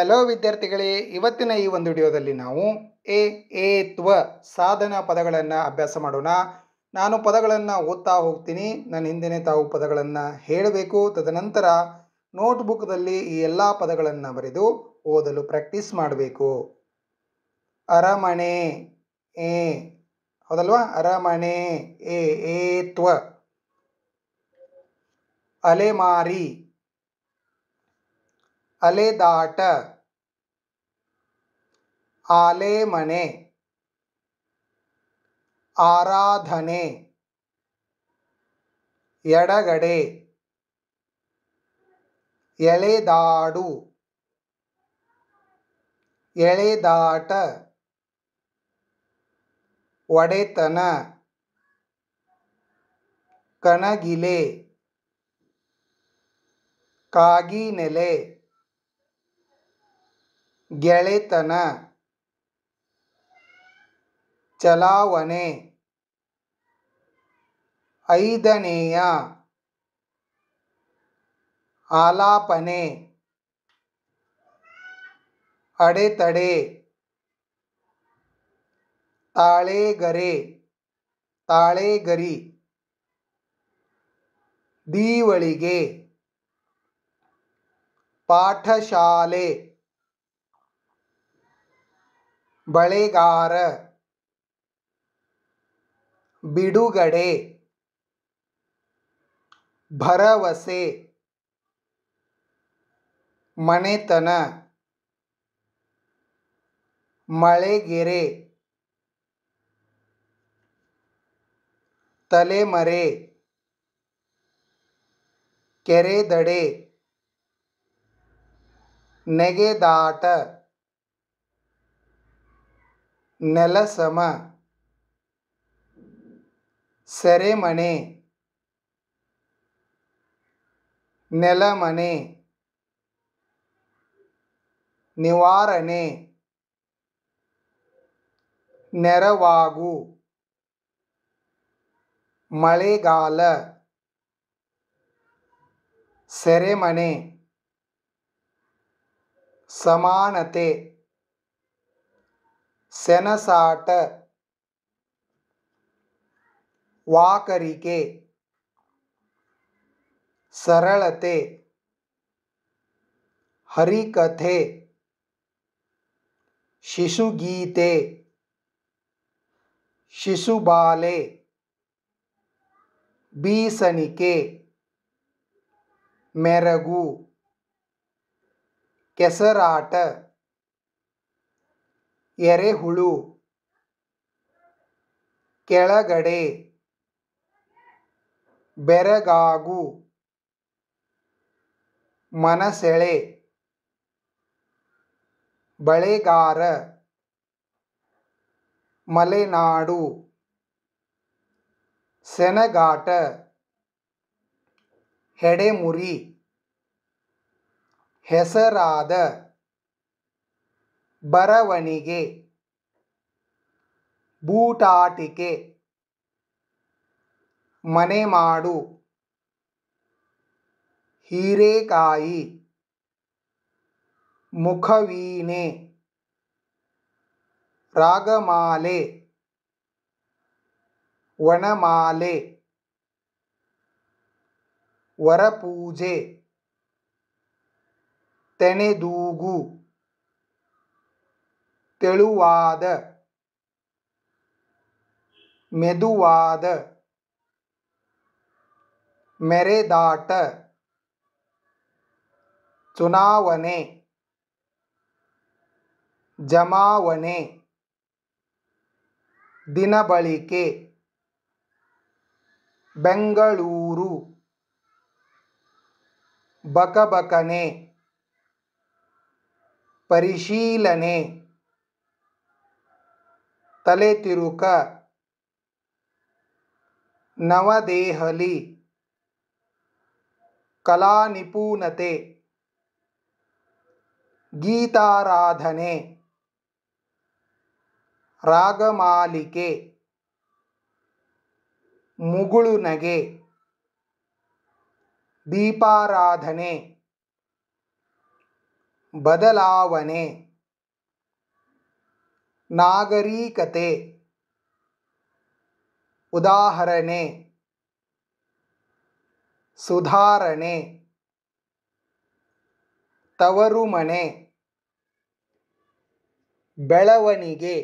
hello ವಿದ್ಯಾರ್ಥಿಗಳೇ ಇವತ್ತಿನ ಈ ಒಂದು ವಿಡಿಯೋದಲ್ಲಿ ನಾವು ಎ ಏ ತ್ವ ಸಾಧನ ಪದಗಳನ್ನು ಅಭ್ಯಾಸ ಮಾಡೋಣ ನಾನು ಪದಗಳನ್ನು ಓದ್ತಾ ಹೋಗ್ತೀನಿ ನಾನು ಹಿಂದೆ ತಾವು ಪದಗಳನ್ನು ಹೇಳಬೇಕು ತದನಂತರ ನೋಟ್ಬುಕ್ದಲ್ಲಿ ಈ ಎಲ್ಲ ಪದಗಳನ್ನು ಬರೆದು ಓದಲು ಪ್ರಾಕ್ಟೀಸ್ ಮಾಡಬೇಕು ಅರಮಣೆ ಎ ಹೌದಲ್ವಾ ಅರಮಣೆ ಎ ಏ ತ್ವ ಅಲೆಮಾರಿ ಅಲೆದಾಟ ಆಲೆಮನೆ ಆರಾಧನೆ ಎಡಗಡೆ ಎಳೆದಾಡು ಎಳೆದಾಟ ಒಡೆತನ ಕಣಗಿಲೆ ಕಾಗಿನೆಲೆ ಗೆಳೆತನ ಚಲಾವಣೆ ಐದನೆಯ ಆಲಾಪನೆ ಅಡೆತಡೆ ತಾಳೆಗರೆ ತಾಳೆಗರಿ ದೀವಳಿಗೆ ಪಾಠಶಾಲೆ ಬಳೆಗಾರ ಬಿಡುಗಡೆ ಭರವಸೆ ಮನೆತನ ಮಳೆಗೆರೆ ತಲೆಮರೆ ಕೆರೆದಡೆ ನೆಗೆದಾಟ ನೆಲಸಮ ಸೆರೆಮನೆ ನೆಲಮನೆ ನಿವಾರಣೆ ನೆರವಾಗು ಮಳೆಗಾಲ ಸೆರೆಮನೆ ಸಮಾನತೆ सेनसाट वाकरिके सरलते हरिकथे शिशुगीते शिशुबाले बीसनिके मेरगु केसराट ಎರೆಹುಳು ಕೆಳಗಡೆ ಬೆರಗಾಗು ಮನಸೆಳೆ ಬಳೆಗಾರ ಮಲೆನಾಡು ಸೆನಗಾಟ ಹೆಡೆಮುರಿ ಹೆಸರಾದ ಬರವಣಿಗೆ ಬೂಟಾಟಿಕೆ ಮನೆಮಾಡು ಹೀರೇಕಾಯಿ ಮುಖವೀಣೆ ರಾಗಮಾಲೆ ವನಮಾಲೆ, ವರಪೂಜೆ ತೆನೆದೂಗು तेलुवाद मेदुवाद मेरेदाट चुनावने जमावने दिन बलिके बेंगलूरु बकबकने परिशीलने ತಲೆ ತಿರುಕ ನವದೆಹಲಿ ಕಲಾನಿಪುಣತೆ ಗೀತಾರಾಧನೆ ರಾಗಮಾಲಿಕೆ ನಗೆ ದೀಪಾರಾಧನೆ ಬದಲಾವಣೆ ನಾಗರೀಕತೆ ಉದಾಹರಣೆ ಸುಧಾರಣೆ ತವರುಮನೆ ಬೆಳವಣಿಗೆ